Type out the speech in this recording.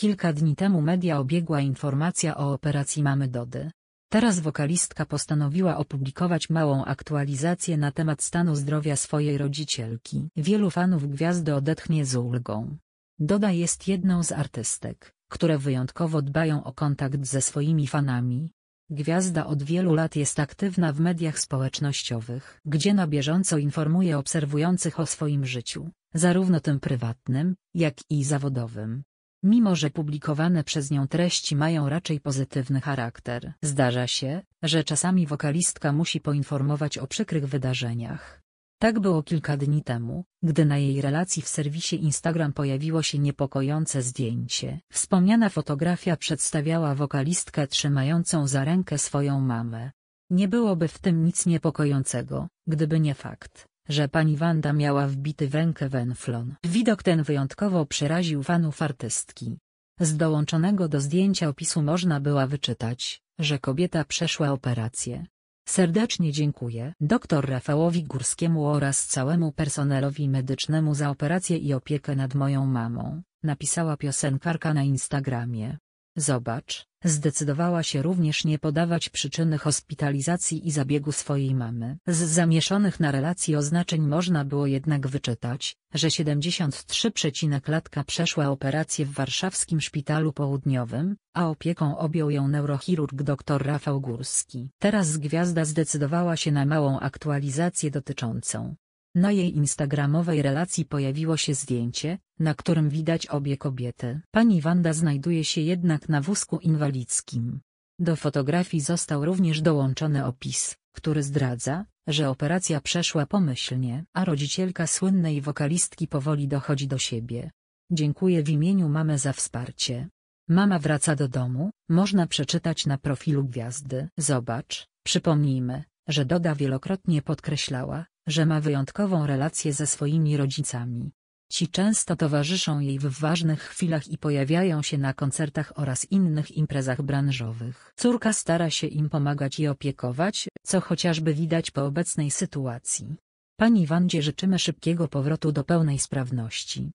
Kilka dni temu media obiegła informacja o operacji mamy Dody. Teraz wokalistka postanowiła opublikować małą aktualizację na temat stanu zdrowia swojej rodzicielki. Wielu fanów gwiazdy odetchnie z ulgą. Doda jest jedną z artystek, które wyjątkowo dbają o kontakt ze swoimi fanami. Gwiazda od wielu lat jest aktywna w mediach społecznościowych, gdzie na bieżąco informuje obserwujących o swoim życiu, zarówno tym prywatnym, jak i zawodowym. Mimo że publikowane przez nią treści mają raczej pozytywny charakter, zdarza się, że czasami wokalistka musi poinformować o przykrych wydarzeniach. Tak było kilka dni temu, gdy na jej relacji w serwisie Instagram pojawiło się niepokojące zdjęcie. Wspomniana fotografia przedstawiała wokalistkę trzymającą za rękę swoją mamę. Nie byłoby w tym nic niepokojącego, gdyby nie fakt, że pani Wanda miała wbity w rękę wenflon. Widok ten wyjątkowo przeraził fanów artystki. Z dołączonego do zdjęcia opisu można była wyczytać, że kobieta przeszła operację. Serdecznie dziękuję dr Rafałowi Górskiemu oraz całemu personelowi medycznemu za operację i opiekę nad moją mamą, napisała piosenkarka na Instagramie. Zobacz, Zdecydowała się również nie podawać przyczyny hospitalizacji i zabiegu swojej mamy. Z zamieszonych na relacji oznaczeń można było jednak wyczytać, że 73,latka przeszła operację w warszawskim szpitalu południowym, a opieką objął ją neurochirurg dr Rafał Górski. Teraz gwiazda zdecydowała się na małą aktualizację dotyczącą na jej instagramowej relacji pojawiło się zdjęcie, na którym widać obie kobiety. Pani Wanda znajduje się jednak na wózku inwalidzkim. Do fotografii został również dołączony opis, który zdradza, że operacja przeszła pomyślnie, a rodzicielka słynnej wokalistki powoli dochodzi do siebie. Dziękuję w imieniu mamy za wsparcie. Mama wraca do domu, można przeczytać na profilu gwiazdy. Zobacz, przypomnijmy, że Doda wielokrotnie podkreślała, że ma wyjątkową relację ze swoimi rodzicami. Ci często towarzyszą jej w ważnych chwilach i pojawiają się na koncertach oraz innych imprezach branżowych. Córka stara się im pomagać i opiekować, co chociażby widać po obecnej sytuacji. Pani Wandzie życzymy szybkiego powrotu do pełnej sprawności.